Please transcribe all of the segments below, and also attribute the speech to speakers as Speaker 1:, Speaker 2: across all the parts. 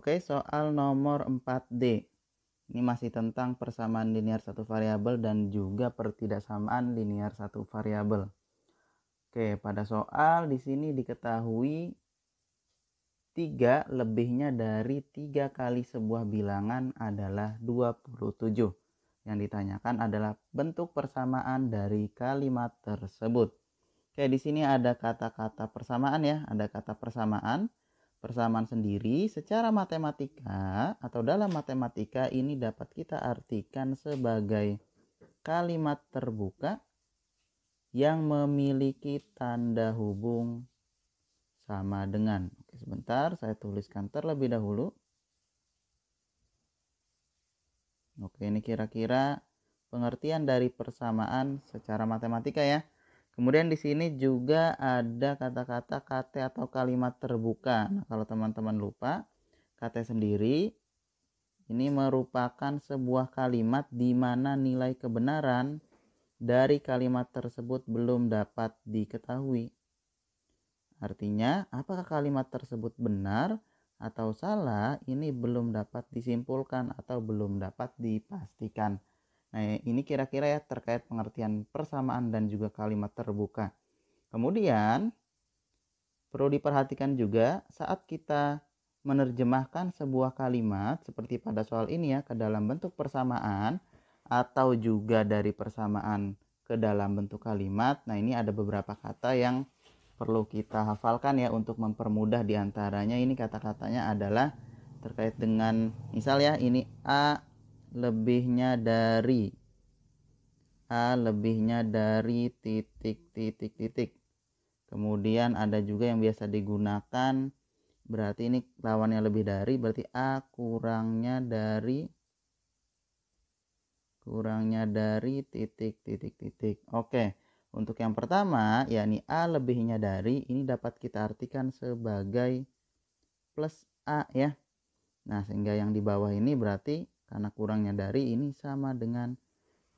Speaker 1: Oke, soal nomor 4D. Ini masih tentang persamaan linear satu variabel dan juga pertidaksamaan linear satu variabel. Oke, pada soal di sini diketahui 3 lebihnya dari 3 kali sebuah bilangan adalah 27. Yang ditanyakan adalah bentuk persamaan dari kalimat tersebut. Oke, di sini ada kata-kata persamaan ya, ada kata persamaan Persamaan sendiri secara matematika atau dalam matematika ini dapat kita artikan sebagai kalimat terbuka yang memiliki tanda hubung sama dengan. Oke, sebentar saya tuliskan terlebih dahulu. Oke, ini kira-kira pengertian dari persamaan secara matematika ya. Kemudian di sini juga ada kata-kata KT atau kalimat terbuka. Nah, kalau teman-teman lupa, KT sendiri ini merupakan sebuah kalimat di mana nilai kebenaran dari kalimat tersebut belum dapat diketahui. Artinya, apakah kalimat tersebut benar atau salah ini belum dapat disimpulkan atau belum dapat dipastikan. Nah, ini kira-kira ya terkait pengertian persamaan dan juga kalimat terbuka. Kemudian, perlu diperhatikan juga saat kita menerjemahkan sebuah kalimat seperti pada soal ini ya ke dalam bentuk persamaan atau juga dari persamaan ke dalam bentuk kalimat. Nah, ini ada beberapa kata yang perlu kita hafalkan ya untuk mempermudah diantaranya ini kata-katanya adalah terkait dengan misal ya ini A lebihnya dari A lebihnya dari titik titik titik kemudian ada juga yang biasa digunakan berarti ini lawannya lebih dari berarti A kurangnya dari kurangnya dari titik titik titik oke untuk yang pertama yakni A lebihnya dari ini dapat kita artikan sebagai plus A ya nah sehingga yang di bawah ini berarti karena kurangnya dari ini sama dengan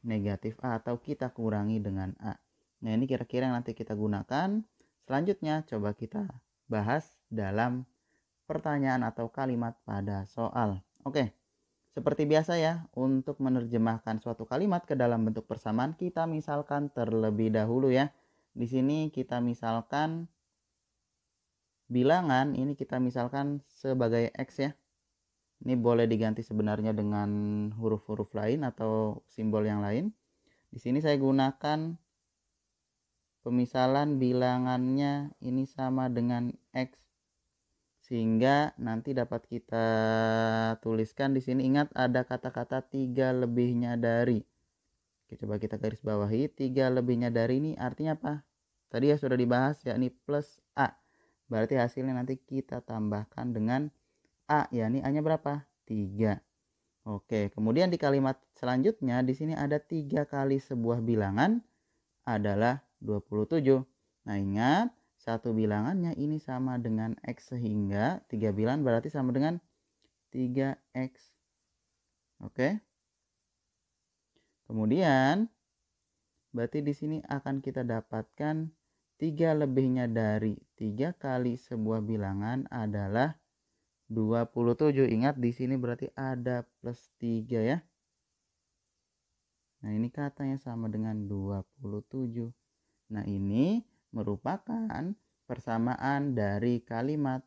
Speaker 1: negatif A atau kita kurangi dengan A. Nah ini kira-kira yang nanti kita gunakan. Selanjutnya coba kita bahas dalam pertanyaan atau kalimat pada soal. Oke, seperti biasa ya, untuk menerjemahkan suatu kalimat ke dalam bentuk persamaan kita misalkan terlebih dahulu ya. Di sini kita misalkan bilangan, ini kita misalkan sebagai X ya ini boleh diganti sebenarnya dengan huruf-huruf lain atau simbol yang lain. Di sini saya gunakan pemisalan bilangannya ini sama dengan X. Sehingga nanti dapat kita tuliskan di sini. Ingat ada kata-kata tiga lebihnya dari. Oke, coba kita garis bawahi. Tiga lebihnya dari ini artinya apa? Tadi ya sudah dibahas yakni plus A. Berarti hasilnya nanti kita tambahkan dengan A ya ini A nya berapa 3 Oke, kemudian di kalimat selanjutnya di sini ada tiga kali sebuah bilangan adalah 27. Nah, ingat satu bilangannya ini sama dengan x sehingga tiga bilangan berarti sama dengan 3x. Oke. Kemudian berarti di sini akan kita dapatkan tiga lebihnya dari tiga kali sebuah bilangan adalah 27 ingat di sini berarti ada plus 3 ya nah ini katanya sama dengan 27 nah ini merupakan persamaan dari kalimat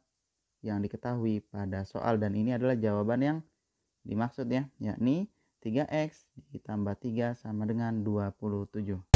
Speaker 1: yang diketahui pada soal dan ini adalah jawaban yang dimaksud ya yakni 3x ditambah 3 sama dengan 27